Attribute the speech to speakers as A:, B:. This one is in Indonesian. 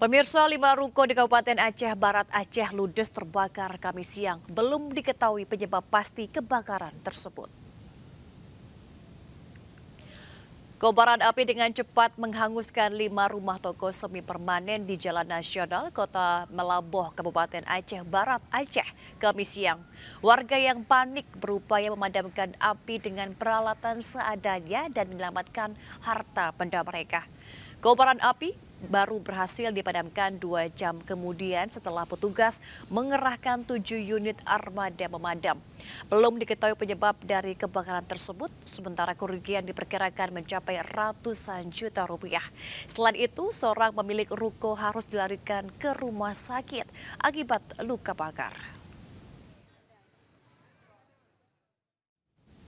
A: Pemirsa lima ruko di Kabupaten Aceh Barat Aceh ludes terbakar kami siang. Belum diketahui penyebab pasti kebakaran tersebut. Kobaran api dengan cepat menghanguskan lima rumah toko semi permanen di Jalan Nasional Kota Melaboh, Kabupaten Aceh Barat, Aceh, Kamis siang. Warga yang panik berupaya memadamkan api dengan peralatan seadanya dan menyelamatkan harta benda mereka. Kobaran api baru berhasil dipadamkan dua jam kemudian setelah petugas mengerahkan tujuh unit armada memadam. Belum diketahui penyebab dari kebakaran tersebut, sementara kerugian diperkirakan mencapai ratusan juta rupiah. Selain itu, seorang pemilik ruko harus dilarikan ke rumah sakit akibat luka bakar.